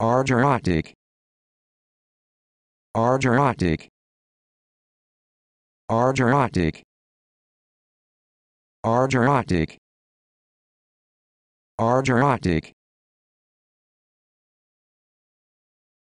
Argyrotic Argyrotic Argyrotic Argyrotic Argyrotic